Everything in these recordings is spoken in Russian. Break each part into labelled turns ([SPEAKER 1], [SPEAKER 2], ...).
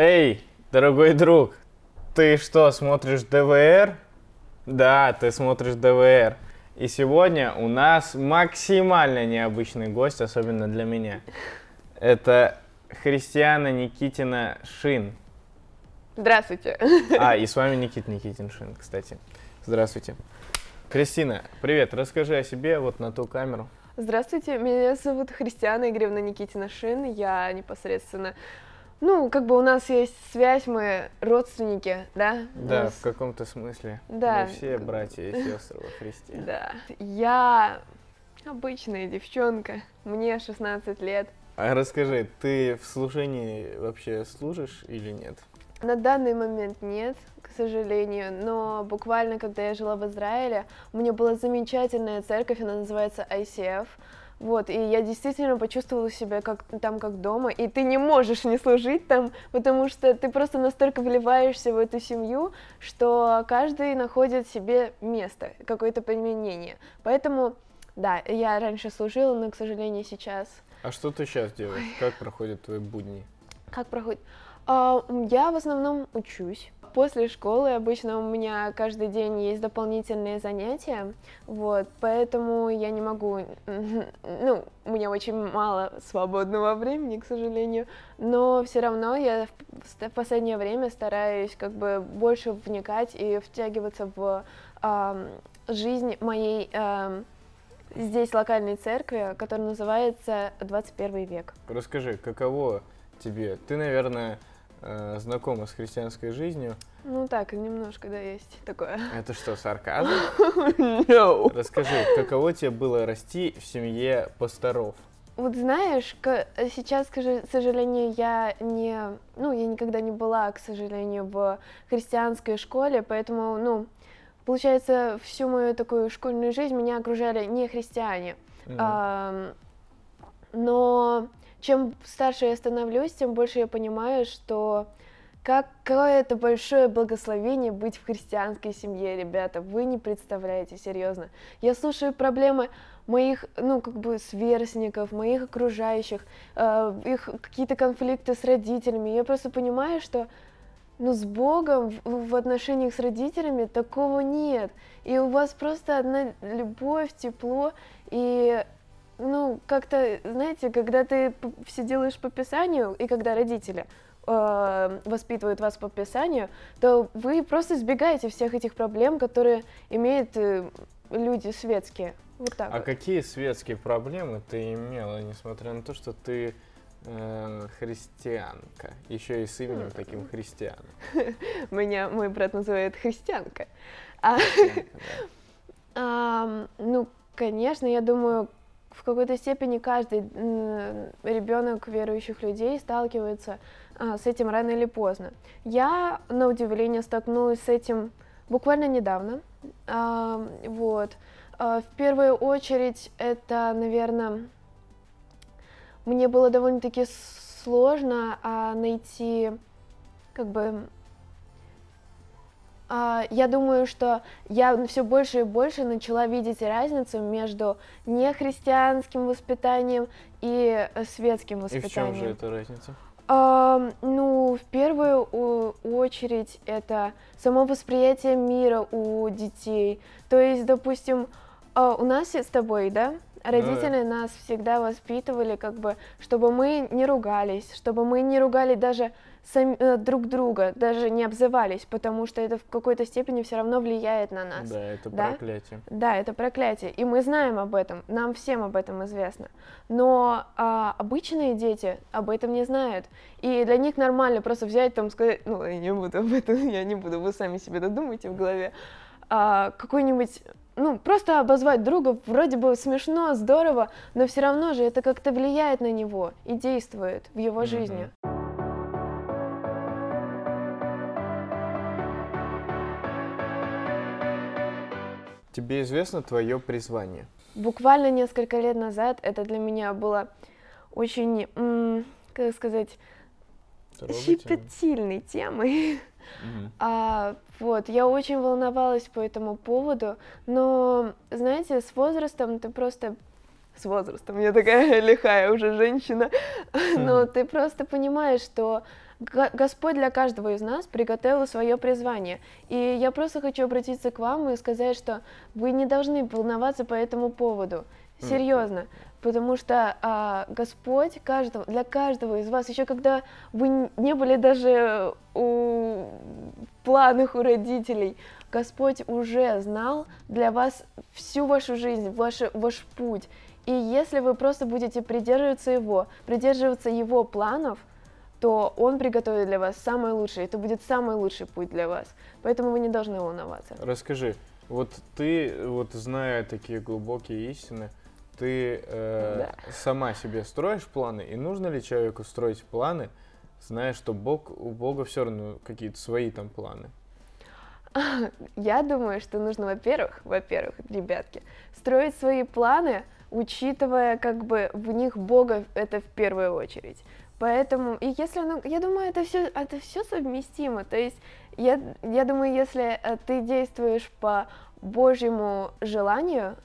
[SPEAKER 1] Эй, дорогой друг, ты что, смотришь ДВР? Да, ты смотришь ДВР. И сегодня у нас максимально необычный гость, особенно для меня. Это Христиана Никитина Шин.
[SPEAKER 2] Здравствуйте.
[SPEAKER 1] А, и с вами Никит Никитин Шин, кстати. Здравствуйте. Кристина, привет. Расскажи о себе вот на ту камеру.
[SPEAKER 2] Здравствуйте, меня зовут Христиана Игоревна Никитина Шин. Я непосредственно ну, как бы у нас есть связь, мы родственники, да? Да, нас... в
[SPEAKER 1] каком-то смысле. Да. Мы все братья и сестры во Христе. Да.
[SPEAKER 2] Я обычная девчонка, мне 16 лет.
[SPEAKER 1] А расскажи, ты в служении вообще служишь или нет?
[SPEAKER 2] На данный момент нет, к сожалению, но буквально когда я жила в Израиле, у меня была замечательная церковь, она называется ICF. Вот, и я действительно почувствовала себя как, там как дома, и ты не можешь не служить там, потому что ты просто настолько вливаешься в эту семью, что каждый находит себе место, какое-то применение. Поэтому, да, я раньше служила, но, к сожалению, сейчас...
[SPEAKER 1] А что ты сейчас делаешь? Ой. Как проходят твои будни?
[SPEAKER 2] Как проходят? А, я в основном учусь после школы обычно у меня каждый день есть дополнительные занятия, вот, поэтому я не могу, ну, у меня очень мало свободного времени, к сожалению, но все равно я в последнее время стараюсь как бы больше вникать и втягиваться в э, жизнь моей э, здесь локальной церкви, которая называется 21 век.
[SPEAKER 1] Расскажи, каково тебе? Ты, наверное, э, знакома с христианской жизнью.
[SPEAKER 2] Ну так, немножко, да, есть такое.
[SPEAKER 1] Это что, сарказм? No. Расскажи, каково тебе было расти в семье пасторов?
[SPEAKER 2] Вот знаешь, сейчас, к сожалению, я не, ну, я никогда не была, к сожалению, в христианской школе, поэтому, ну, получается, всю мою такую школьную жизнь меня окружали не христиане. Mm-hmm. А, но чем старше я становлюсь, тем больше я понимаю, что какое это большое благословение быть в христианской семье, ребята. Вы не представляете, серьезно. Я слушаю проблемы моих, ну, как бы, сверстников, моих окружающих, э, их какие-то конфликты с родителями. Я просто понимаю, что ну, с Богом в, в отношениях с родителями такого нет. И у вас просто одна любовь, тепло, и ну, как-то, знаете, когда ты все делаешь по Писанию, и когда родители э, воспитывают вас по Писанию, то вы просто избегаете всех этих проблем, которые имеют э, люди светские. Вот так а вот.
[SPEAKER 1] какие светские проблемы ты имела, несмотря на то, что ты э, христианка, еще и с именем таким христиан?
[SPEAKER 2] Меня мой брат называет христианка. ну, конечно, я думаю, в какой-то степени каждый ребенок верующих людей сталкивается а, с этим рано или поздно. Я, на удивление, столкнулась с этим буквально недавно. А, вот. А, в первую очередь, это, наверное, мне было довольно-таки сложно найти как бы а, я думаю, что я все больше и больше начала видеть разницу между нехристианским воспитанием и э, светским воспитанием. И в чем же эта разница? Ну, в первую очередь, это само восприятие мира у детей. То есть, допустим, а, у нас с тобой, да, Родители да. нас всегда воспитывали, как бы, чтобы мы не ругались, чтобы мы не ругали даже сам, э, друг друга, даже не обзывались, потому что это в какой-то степени все равно влияет на нас. Да, это да? проклятие. Да, это проклятие. И мы знаем об этом, нам всем об этом известно. Но а, обычные дети об этом не знают. И для них нормально просто взять там, сказать, ну, я не буду об этом, я не буду, вы сами себе додумайте в голове. А, какой-нибудь ну, просто обозвать друга вроде бы смешно, здорово, но все равно же это как-то влияет на него и действует в его mm-hmm. жизни.
[SPEAKER 1] Тебе известно твое призвание?
[SPEAKER 2] Буквально несколько лет назад это для меня было очень, как сказать, Трогательно. щепетильной темой. Угу. А, вот, я очень волновалась по этому поводу, но, знаете, с возрастом ты просто... С возрастом, я такая лихая уже женщина, но ты просто понимаешь, что Господь для каждого из нас приготовил свое призвание. И я просто хочу обратиться к вам и сказать, что вы не должны волноваться по этому поводу. Серьезно. Потому что а, Господь каждого, для каждого из вас, еще когда вы не были даже у планах у родителей, Господь уже знал для вас всю вашу жизнь, ваш, ваш путь. И если вы просто будете придерживаться его, придерживаться его планов, то он приготовит для вас самое лучшее. Это будет самый лучший путь для вас. Поэтому вы не должны волноваться.
[SPEAKER 1] Расскажи, вот ты, вот зная такие глубокие истины, ты э, да. сама себе строишь планы, и нужно ли человеку строить планы, зная, что Бог, у Бога все равно какие-то свои там планы?
[SPEAKER 2] Я думаю, что нужно, во-первых, во-первых, ребятки, строить свои планы, учитывая как бы в них Бога это в первую очередь. Поэтому, и если оно, я думаю, это все, это все совместимо. То есть, я, я думаю, если э, ты действуешь по Божьему желанию,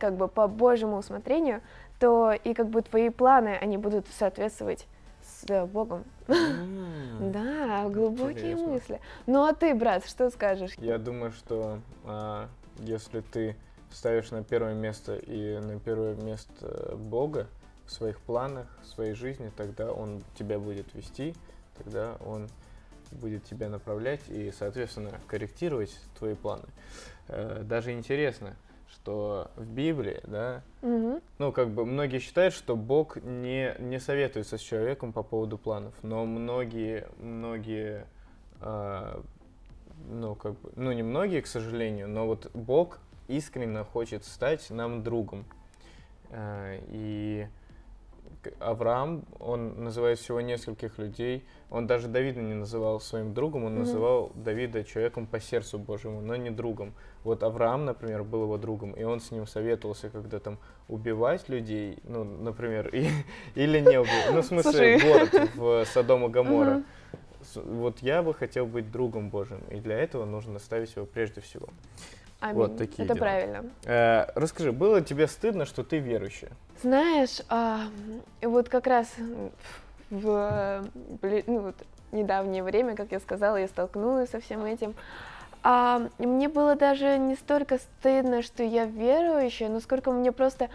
[SPEAKER 2] как бы по Божьему усмотрению, то и как бы твои планы, они будут соответствовать с э, Богом. да, глубокие мысли. Ну а ты, брат, что скажешь?
[SPEAKER 1] Я думаю, что а, если ты ставишь на первое место и на первое место э, Бога, своих планах, в своей жизни, тогда он тебя будет вести, тогда он будет тебя направлять и, соответственно, корректировать твои планы. Э, даже интересно, что в Библии, да, угу. ну, как бы многие считают, что Бог не, не советуется с человеком по поводу планов, но многие, многие, э, ну, как бы, ну, не многие, к сожалению, но вот Бог искренне хочет стать нам другом. Э, и Авраам, он называет всего нескольких людей. Он даже Давида не называл своим другом, он mm-hmm. называл Давида человеком по сердцу Божьему, но не другом. Вот Авраам, например, был его другом, и он с ним советовался, когда там убивать людей, ну, например, и, или не убивать. Ну, в смысле, Слушай. город в Содома Гамора. Mm-hmm вот я бы хотел быть другом Божьим, и для этого нужно ставить его прежде всего. Аминь. Вот такие Это дела. правильно. Э, расскажи, было тебе стыдно, что
[SPEAKER 2] ты верующая? Знаешь, а, вот как раз в ну, вот, недавнее время, как я сказала, я столкнулась со всем этим. А, мне было даже не столько стыдно, что я верующая, но сколько мне просто...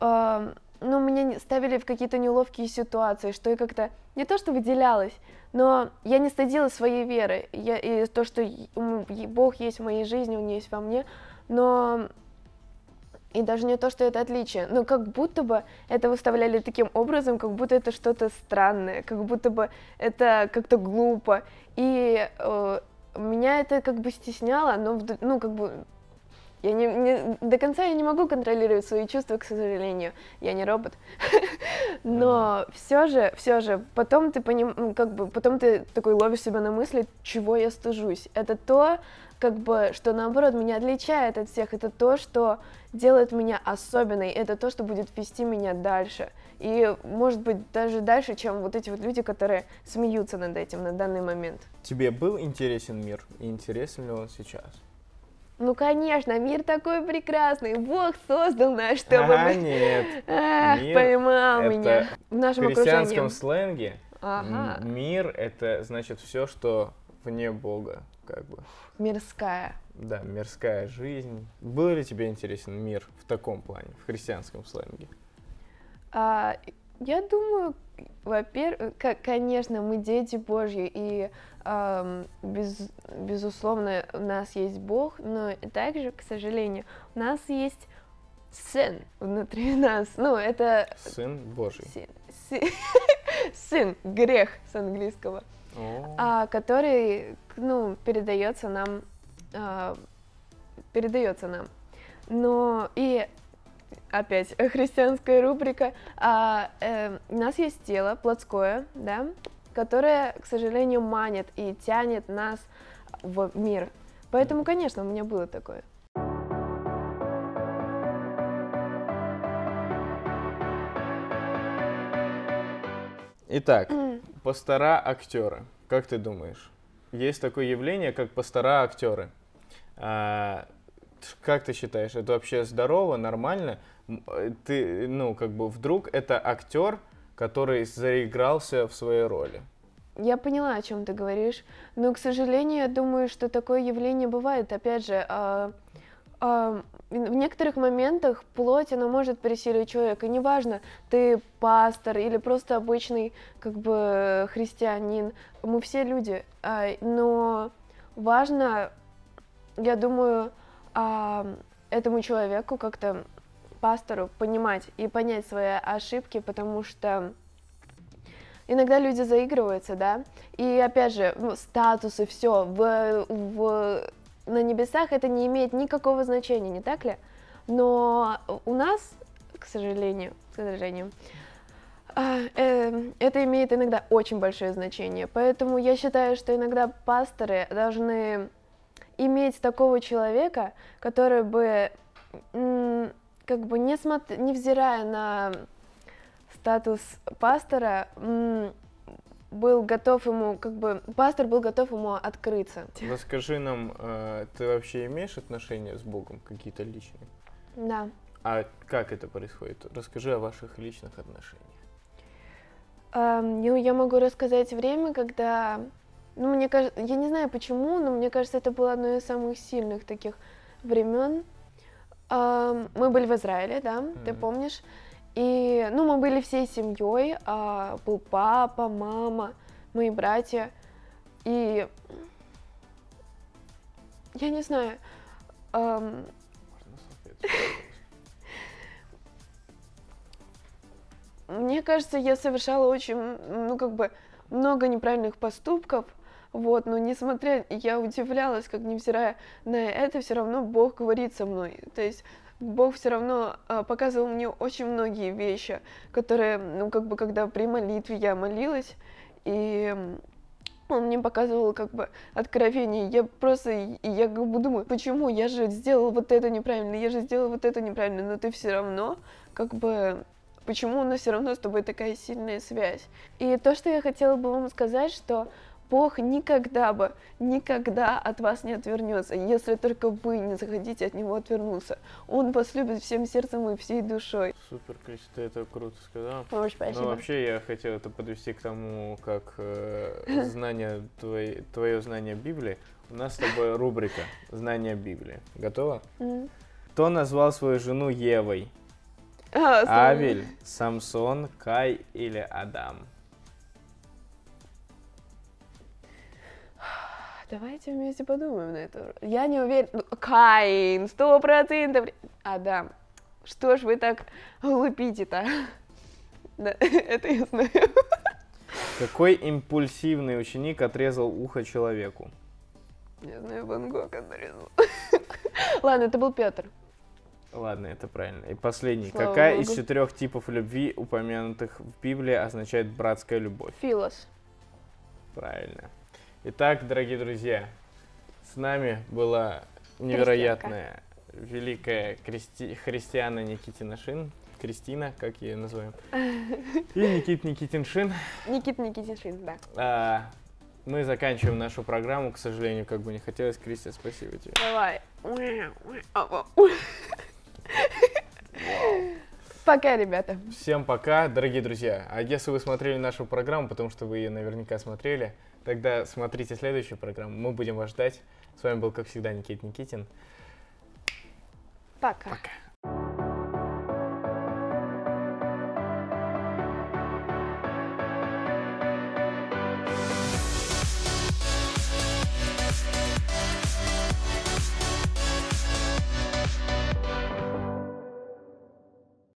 [SPEAKER 2] А, ну, меня ставили в какие-то неловкие ситуации, что я как-то не то что выделялась, но я не стыдила своей веры, я, и то, что Бог есть в моей жизни, Он есть во мне, но и даже не то, что это отличие, но как будто бы это выставляли таким образом, как будто это что-то странное, как будто бы это как-то глупо. И э, меня это как бы стесняло, но ну как бы я не, не, до конца я не могу контролировать свои чувства, к сожалению, я не робот. Но mm-hmm. все же, все же, потом ты поним, как бы, потом ты такой ловишь себя на мысли, чего я стыжусь. Это то, как бы, что наоборот меня отличает от всех, это то, что делает меня особенной, это то, что будет вести меня дальше. И, может быть, даже дальше, чем вот эти вот люди, которые смеются над этим на данный момент.
[SPEAKER 1] Тебе был интересен мир? И интересен ли он сейчас?
[SPEAKER 2] Ну, конечно, мир такой прекрасный. Бог создал нас, чтобы а, мы... нет. Эх, мир поймал это меня. В нашем в христианском окружении.
[SPEAKER 1] сленге ага. мир — это, значит, все, что вне Бога, как бы.
[SPEAKER 2] Мирская.
[SPEAKER 1] Да, мирская жизнь. Был ли тебе интересен мир в таком плане, в христианском сленге?
[SPEAKER 2] А, я думаю, во-первых, э, конечно, мы дети Божьи, и э, без, безусловно, у нас есть Бог, но также, к сожалению, у нас есть сын внутри нас. Ну, это...
[SPEAKER 1] Сын Божий. Сын,
[SPEAKER 2] сын, сын грех с английского, а, который, ну, передается нам, а, передается нам. Но и опять христианская рубрика. А, э, у нас есть тело плотское, да, которое, к сожалению, манит и тянет нас в мир. Поэтому, конечно, у меня было такое.
[SPEAKER 1] Итак, постара пастора актера. Как ты думаешь, есть такое явление, как постара актеры? А, как ты считаешь, это вообще здорово, нормально? Э, ты, ну, как бы вдруг это актер, который заигрался в своей роли?
[SPEAKER 2] Я поняла, о чем ты говоришь, но, к сожалению, я думаю, что такое явление бывает. Опять же, а, а, в некоторых моментах плоть, она может пересилить человека. Неважно, ты пастор или просто обычный, как бы, христианин. Мы все люди, а, но важно, я думаю, а, этому человеку как-то пастору понимать и понять свои ошибки, потому что иногда люди заигрываются, да, и опять же, ну, статусы все в, в, на небесах это не имеет никакого значения, не так ли? Но у нас, к сожалению, к сожалению, а, эм, это имеет иногда очень большое значение, поэтому я считаю, что иногда пасторы должны иметь такого человека, который бы, как бы, не смо- невзирая на статус пастора, был готов ему, как бы, пастор был готов ему открыться.
[SPEAKER 1] Расскажи нам, э, ты вообще имеешь отношения с Богом какие-то личные? Да. А как это происходит? Расскажи о ваших личных отношениях.
[SPEAKER 2] Эм, ну, я могу рассказать время, когда ну, мне кажется, я не знаю почему, но мне кажется, это было одно из самых сильных таких времен. Мы были в Израиле, да, mm-hmm. ты помнишь? И, ну, мы были всей семьей, а был папа, мама, мои братья. И я не знаю. Мне кажется, я совершала очень, ну, как бы, много неправильных поступков, вот, но несмотря, я удивлялась, как невзирая на это, все равно Бог говорит со мной. То есть Бог все равно а, показывал мне очень многие вещи, которые, ну, как бы, когда при молитве я молилась, и он мне показывал как бы откровение. Я просто, я как бы думаю, почему я же сделал вот это неправильно, я же сделал вот это неправильно, но ты все равно как бы почему у нас все равно с тобой такая сильная связь. И то, что я хотела бы вам сказать, что Бог никогда бы, никогда от вас не отвернется, если только вы не захотите от него отвернуться. Он вас любит всем сердцем и всей душой.
[SPEAKER 1] Супер, Крис, ты это круто сказал. Ой, ну, спасибо. Но вообще я хотел это подвести к тому, как э, знание, твое, твое знание Библии. У нас с тобой рубрика «Знание Библии». Готова? Mm. Кто назвал свою жену Евой?
[SPEAKER 2] А, Авель,
[SPEAKER 1] Самсон, Кай или Адам?
[SPEAKER 2] давайте вместе подумаем на это. Я не уверен. Ну, Каин, сто процентов. А да. что ж вы так лупите-то? Да, это я знаю.
[SPEAKER 1] Какой импульсивный ученик отрезал ухо человеку?
[SPEAKER 2] Я знаю, Ван Гог отрезал. Ладно, это был Петр.
[SPEAKER 1] Ладно, это правильно. И последний. Слава Какая Богу. из четырех типов любви, упомянутых в Библии, означает братская любовь? Филос. Правильно. Итак, дорогие друзья, с нами была невероятная, Христианка. великая Кристи... Христиана Никитина Шин. Кристина, как ее называем. И Никит Никитин Шин.
[SPEAKER 2] Никит Никитин Шин, да.
[SPEAKER 1] А, мы заканчиваем нашу программу, к сожалению, как бы не хотелось. Кристи, спасибо тебе.
[SPEAKER 2] Давай. Пока, ребята.
[SPEAKER 1] Всем пока, дорогие друзья. А если вы смотрели нашу программу, потому что вы ее наверняка смотрели, тогда смотрите следующую программу. Мы будем вас ждать. С вами был, как всегда, Никит Никитин.
[SPEAKER 2] Пока. Пока.